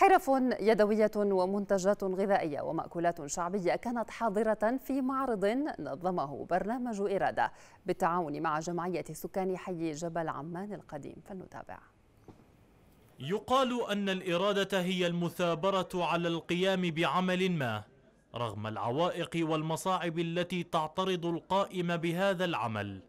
حرف يدوية ومنتجات غذائية ومأكولات شعبية كانت حاضرة في معرض نظمه برنامج إرادة بالتعاون مع جمعية سكان حي جبل عمان القديم فلنتابع يقال أن الإرادة هي المثابرة على القيام بعمل ما رغم العوائق والمصاعب التي تعترض القائم بهذا العمل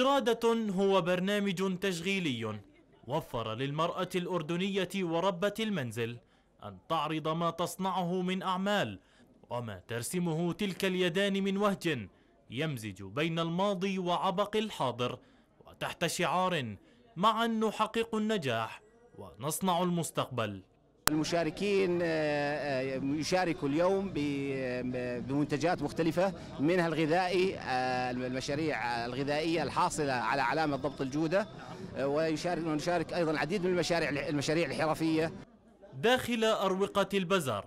إرادة هو برنامج تشغيلي وفر للمرأة الأردنية وربة المنزل أن تعرض ما تصنعه من أعمال وما ترسمه تلك اليدان من وهج يمزج بين الماضي وعبق الحاضر وتحت شعار معا نحقق النجاح ونصنع المستقبل المشاركين آه، آه، يشاركوا اليوم آه، بمنتجات مختلفة منها الغذائي المشاريع الغذائية الحاصلة على علامة ضبط الجودة ونشارك أيضا العديد من المشاريع المشاريع الحرفية داخل أروقة البزار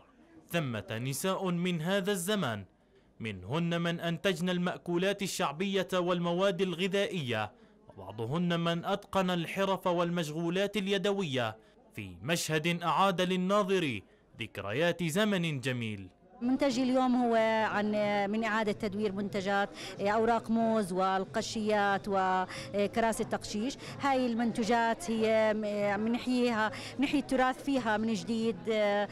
ثمة نساء من هذا الزمان منهن من أنتجن المأكولات الشعبية والمواد الغذائية وبعضهن من أتقن الحرف والمشغولات اليدوية في مشهد أعاد للناظر ذكريات زمن جميل منتجي اليوم هو عن من إعادة تدوير منتجات آه، أوراق موز والقشيات وكراسي التقشيش هاي المنتجات هي آه، منحييها نحيي التراث فيها من جديد آه،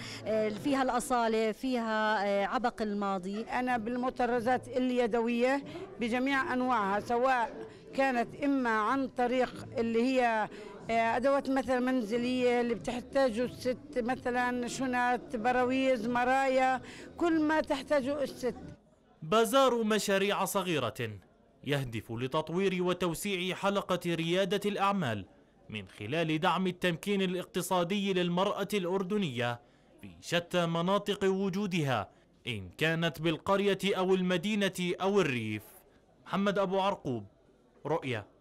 فيها الأصالة فيها عبق الماضي أنا بالمطرزات اليدوية بجميع أنواعها سواء كانت إما عن طريق اللي هي آه، ادوات مثلا منزليه اللي بتحتاجه الست مثلا شنات براويز مرايا كل ما تحتاجه الست بازار مشاريع صغيره يهدف لتطوير وتوسيع حلقه رياده الاعمال من خلال دعم التمكين الاقتصادي للمراه الاردنيه في شتى مناطق وجودها ان كانت بالقريه او المدينه او الريف محمد ابو عرقوب رؤيا